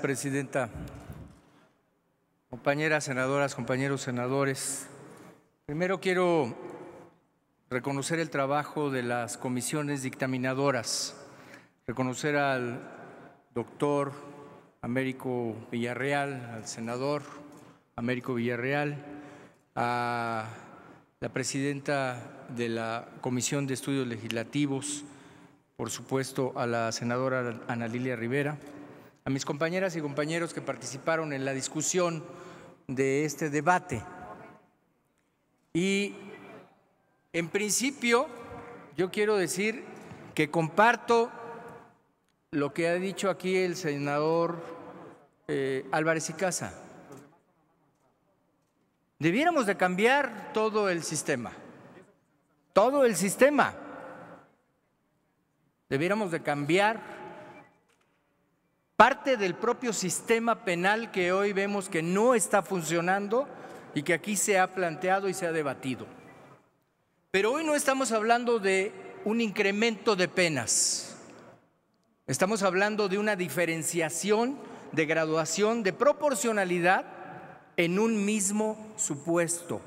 Presidenta, compañeras senadoras, compañeros senadores, primero quiero reconocer el trabajo de las comisiones dictaminadoras, reconocer al doctor Américo Villarreal, al senador Américo Villarreal, a la presidenta de la Comisión de Estudios Legislativos, por supuesto a la senadora Ana Lilia Rivera, a mis compañeras y compañeros que participaron en la discusión de este debate. Y en principio yo quiero decir que comparto lo que ha dicho aquí el senador eh, Álvarez y Casa. Debiéramos de cambiar todo el sistema, todo el sistema. Debiéramos de cambiar parte del propio sistema penal que hoy vemos que no está funcionando y que aquí se ha planteado y se ha debatido. Pero hoy no estamos hablando de un incremento de penas, estamos hablando de una diferenciación, de graduación, de proporcionalidad en un mismo supuesto.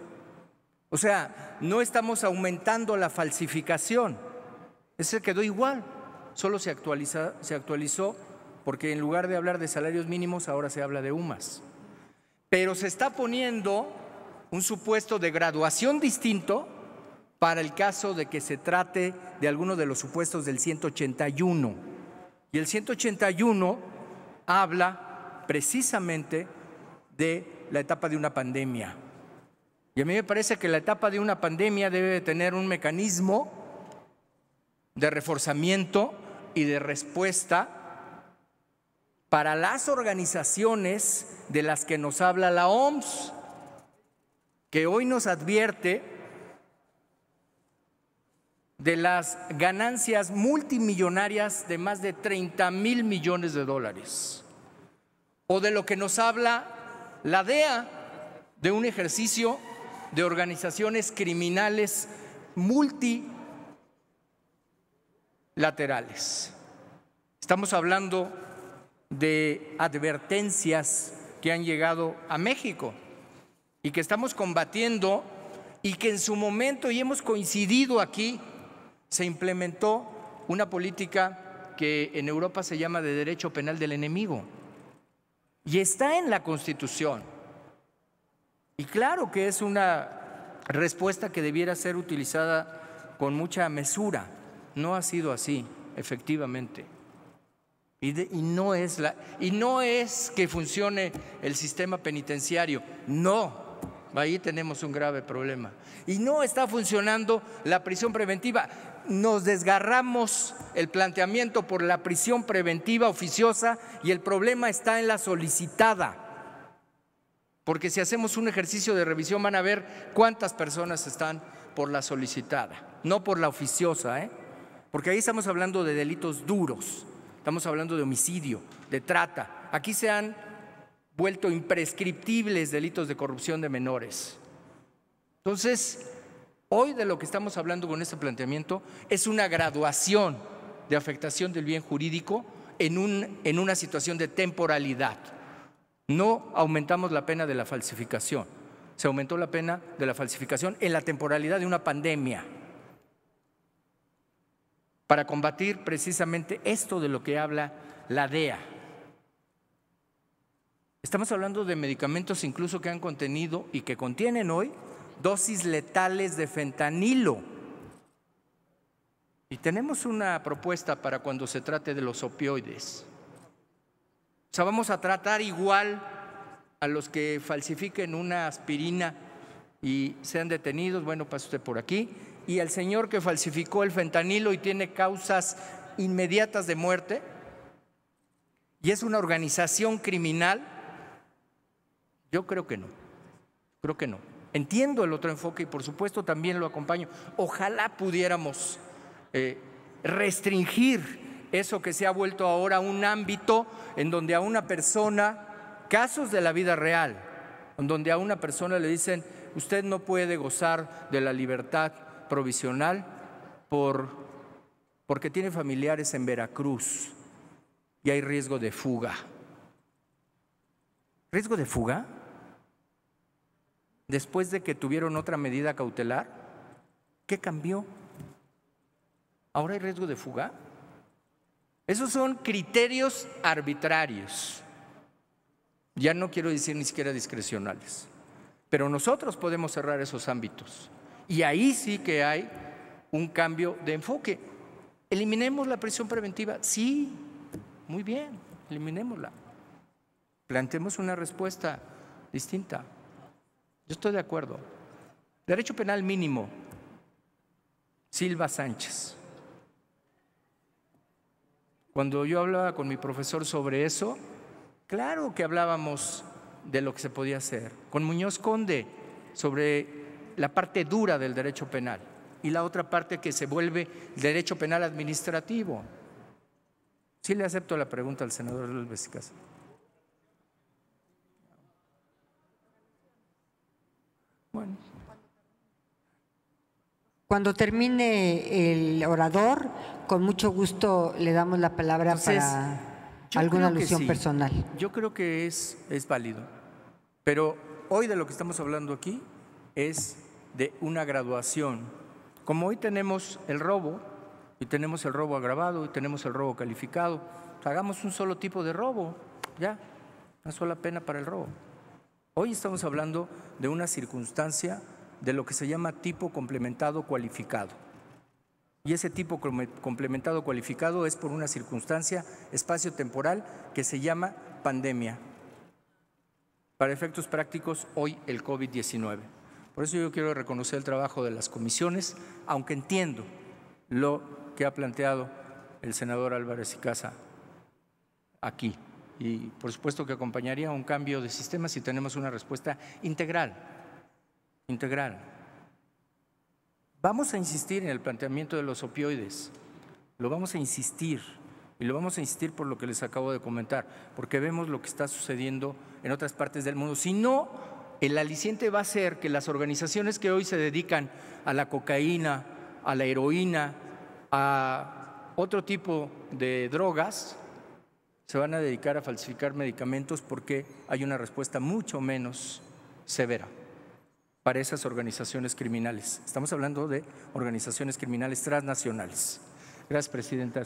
O sea, no estamos aumentando la falsificación, ese quedó igual, solo se, actualiza, se actualizó porque en lugar de hablar de salarios mínimos ahora se habla de UMAS. Pero se está poniendo un supuesto de graduación distinto para el caso de que se trate de alguno de los supuestos del 181. Y el 181 habla precisamente de la etapa de una pandemia. Y a mí me parece que la etapa de una pandemia debe tener un mecanismo de reforzamiento y de respuesta para las organizaciones de las que nos habla la OMS, que hoy nos advierte de las ganancias multimillonarias de más de 30 mil millones de dólares, o de lo que nos habla la DEA, de un ejercicio de organizaciones criminales multilaterales. Estamos hablando de advertencias que han llegado a México y que estamos combatiendo y que en su momento, y hemos coincidido aquí, se implementó una política que en Europa se llama de derecho penal del enemigo. Y está en la Constitución. Y claro que es una respuesta que debiera ser utilizada con mucha mesura. No ha sido así, efectivamente. Y, no es la, y no es que funcione el sistema penitenciario, no. Ahí tenemos un grave problema. Y no está funcionando la prisión preventiva. Nos desgarramos el planteamiento por la prisión preventiva oficiosa y el problema está en la solicitada. Porque si hacemos un ejercicio de revisión van a ver cuántas personas están por la solicitada, no por la oficiosa, ¿eh? porque ahí estamos hablando de delitos duros estamos hablando de homicidio, de trata. Aquí se han vuelto imprescriptibles delitos de corrupción de menores. Entonces, hoy de lo que estamos hablando con este planteamiento es una graduación de afectación del bien jurídico en, un, en una situación de temporalidad. No aumentamos la pena de la falsificación, se aumentó la pena de la falsificación en la temporalidad de una pandemia para combatir precisamente esto de lo que habla la DEA. Estamos hablando de medicamentos incluso que han contenido y que contienen hoy dosis letales de fentanilo. Y tenemos una propuesta para cuando se trate de los opioides. O sea, vamos a tratar igual a los que falsifiquen una aspirina y sean detenidos, bueno, pase usted por aquí, y el señor que falsificó el fentanilo y tiene causas inmediatas de muerte, y es una organización criminal, yo creo que no, creo que no. Entiendo el otro enfoque y por supuesto también lo acompaño. Ojalá pudiéramos eh, restringir eso que se ha vuelto ahora un ámbito en donde a una persona, casos de la vida real, en donde a una persona le dicen, usted no puede gozar de la libertad provisional por, porque tiene familiares en Veracruz y hay riesgo de fuga. ¿Riesgo de fuga? Después de que tuvieron otra medida cautelar, ¿qué cambió? ¿Ahora hay riesgo de fuga? Esos son criterios arbitrarios. Ya no quiero decir ni siquiera discrecionales. Pero nosotros podemos cerrar esos ámbitos. Y ahí sí que hay un cambio de enfoque. Eliminemos la prisión preventiva. Sí, muy bien, eliminémosla. Planteemos una respuesta distinta. Yo estoy de acuerdo. Derecho penal mínimo. Silva Sánchez. Cuando yo hablaba con mi profesor sobre eso, claro que hablábamos de lo que se podía hacer, con Muñoz Conde sobre la parte dura del derecho penal y la otra parte que se vuelve derecho penal administrativo. Sí le acepto la pregunta al senador Luis Vesicas. Bueno. Cuando termine el orador, con mucho gusto le damos la palabra para alguna alusión personal. Yo creo que es, es válido, pero hoy de lo que estamos hablando aquí es de una graduación. Como hoy tenemos el robo, y tenemos el robo agravado, y tenemos el robo calificado, hagamos un solo tipo de robo, ya, una sola pena para el robo. Hoy estamos hablando de una circunstancia de lo que se llama tipo complementado cualificado y ese tipo complementado cualificado es por una circunstancia espacio-temporal que se llama pandemia. Para efectos prácticos, hoy el COVID-19. Por eso yo quiero reconocer el trabajo de las comisiones, aunque entiendo lo que ha planteado el senador Álvarez y Casa aquí. Y por supuesto que acompañaría un cambio de sistema si tenemos una respuesta integral, integral, Vamos a insistir en el planteamiento de los opioides, lo vamos a insistir y lo vamos a insistir por lo que les acabo de comentar, porque vemos lo que está sucediendo en otras partes del mundo. Si no, el aliciente va a ser que las organizaciones que hoy se dedican a la cocaína, a la heroína, a otro tipo de drogas, se van a dedicar a falsificar medicamentos porque hay una respuesta mucho menos severa para esas organizaciones criminales. Estamos hablando de organizaciones criminales transnacionales. Gracias, Presidenta.